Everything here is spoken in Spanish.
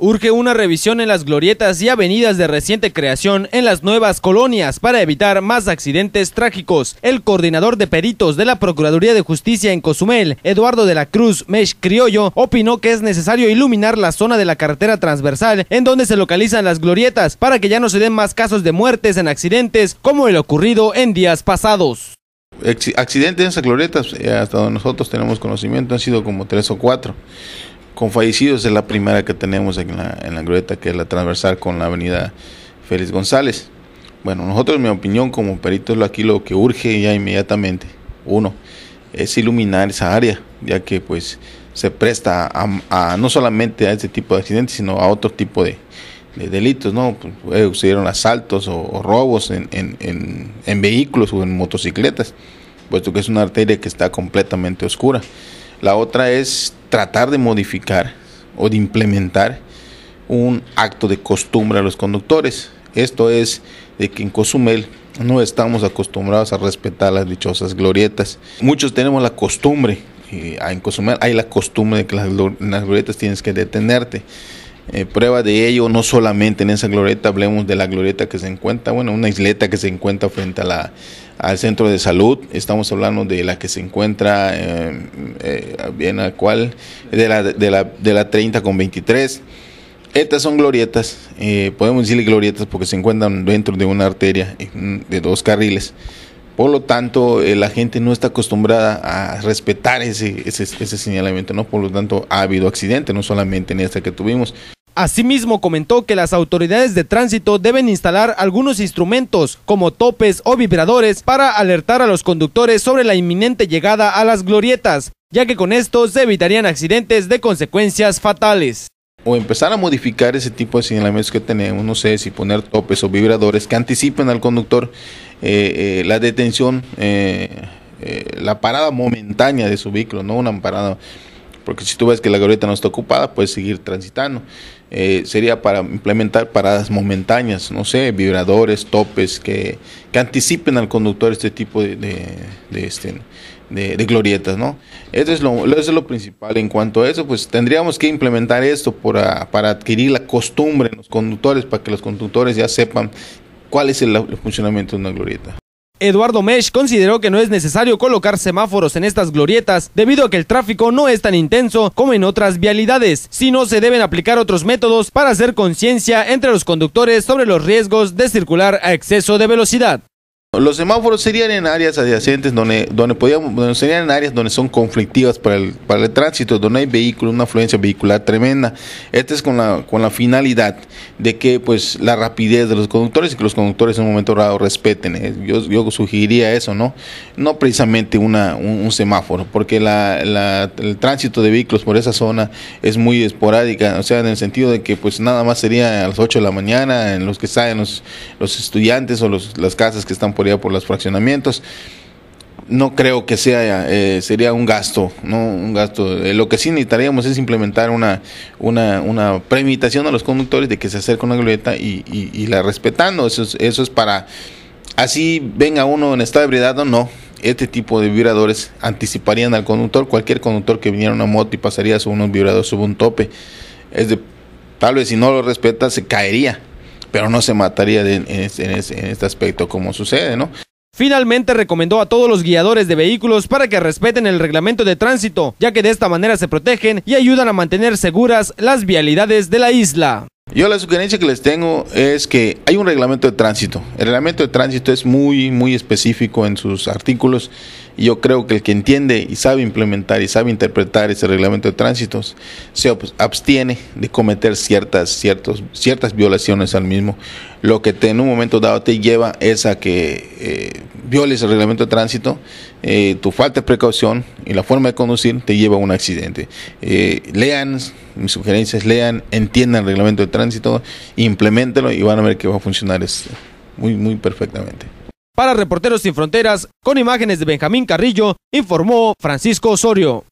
Urge una revisión en las glorietas y avenidas de reciente creación en las nuevas colonias para evitar más accidentes trágicos. El coordinador de peritos de la Procuraduría de Justicia en Cozumel, Eduardo de la Cruz Mesh Criollo, opinó que es necesario iluminar la zona de la carretera transversal en donde se localizan las glorietas para que ya no se den más casos de muertes en accidentes como el ocurrido en días pasados. Accidentes en esas glorietas, eh, hasta donde nosotros tenemos conocimiento, han sido como tres o cuatro con fallecidos es la primera que tenemos en la, en la grueta, que es la transversal con la avenida Félix González. Bueno, nosotros, en mi opinión, como peritos, aquí lo que urge ya inmediatamente, uno, es iluminar esa área, ya que pues se presta a, no solamente a este tipo de accidentes, sino a otro tipo de, delitos, ¿no? Pues, eh, asaltos o, robos en, en, en, en vehículos o en motocicletas, puesto que es una arteria que está completamente oscura. La otra es tratar de modificar o de implementar un acto de costumbre a los conductores. Esto es de que en Cozumel no estamos acostumbrados a respetar las dichosas glorietas. Muchos tenemos la costumbre, eh, en Cozumel hay la costumbre de que las glorietas tienes que detenerte. Eh, prueba de ello, no solamente en esa glorieta, hablemos de la glorieta que se encuentra, bueno, una isleta que se encuentra frente a la, al centro de salud, estamos hablando de la que se encuentra eh, eh, bien al cual, de la, de, la, de la 30 con 23. Estas son glorietas, podemos decirle glorietas porque se encuentran dentro de una arteria de dos carriles. Por lo tanto, la gente no está acostumbrada a respetar ese, ese, ese señalamiento, ¿no? Por lo tanto, ha habido accidentes, no solamente en esta que tuvimos. Asimismo, comentó que las autoridades de tránsito deben instalar algunos instrumentos como topes o vibradores para alertar a los conductores sobre la inminente llegada a las glorietas, ya que con esto se evitarían accidentes de consecuencias fatales o empezar a modificar ese tipo de señalamientos que tenemos, no sé si poner topes o vibradores que anticipen al conductor eh, eh, la detención, eh, la parada momentánea de su vehículo, no una parada porque si tú ves que la glorieta no está ocupada, puedes seguir transitando. Eh, sería para implementar paradas momentáneas, no sé, vibradores, topes, que, anticipen al conductor este tipo de, este, glorietas, ¿no? Eso es, lo, es lo principal. En cuanto a eso, pues tendríamos que implementar esto para, adquirir la costumbre en los conductores, para que los conductores ya sepan cuál es el funcionamiento de una glorieta. Eduardo Mesh consideró que no es necesario colocar semáforos en estas glorietas debido a que el tráfico no es tan intenso como en otras vialidades, sino se deben aplicar otros métodos para hacer conciencia entre los conductores sobre los riesgos de circular a exceso de velocidad. Los semáforos serían en áreas adyacentes donde, donde, podíamos, donde en áreas donde son conflictivas para el, para el tránsito, donde hay vehículos, una afluencia vehicular tremenda. Este es con la, con la finalidad de que pues la rapidez de los conductores y que los conductores en un momento dado respeten. Eh, yo, yo sugeriría eso, ¿no? No precisamente una, un, semáforo, porque el tránsito de vehículos por esa zona es muy esporádica, o sea, en el sentido de que pues nada más sería a las 8 de la mañana, en los que salen los, estudiantes o los, las casas que están por los fraccionamientos. No creo que sea, eh, sería un gasto, ¿no? Un gasto. Eh, lo que sí necesitaríamos es implementar una, una, premitación a los conductores de que se acerque una glorieta y, la respetando. Eso es, eso es para, así venga uno en estado de ebriedad o no, este tipo de vibradores anticiparían al conductor, cualquier conductor que viniera en una moto y pasaría sobre unos vibradores, sobre un tope. Es de, tal vez si no lo respeta, se caería pero no se mataría en, este, este, en este aspecto como sucede, ¿no? Finalmente recomendó a todos los guiadores de vehículos para que respeten el reglamento de tránsito, ya que de esta manera se protegen y ayudan a mantener seguras las vialidades de la isla. Yo la sugerencia que les tengo es que hay un reglamento de tránsito. El reglamento de tránsito es muy, muy específico en sus artículos y yo creo que el que entiende y sabe implementar y sabe interpretar ese reglamento de tránsito se pues, abstiene de cometer ciertas, ciertos, ciertas violaciones al mismo lo que te, en un momento dado te lleva es a que eh, violes el reglamento de tránsito, eh, tu falta de precaución y la forma de conducir te lleva a un accidente. Eh, lean, mis sugerencias, lean, entiendan el reglamento de tránsito, implementenlo y van a ver que va a funcionar muy, muy perfectamente. Para Reporteros Sin Fronteras, con imágenes de Benjamín Carrillo, informó Francisco Osorio.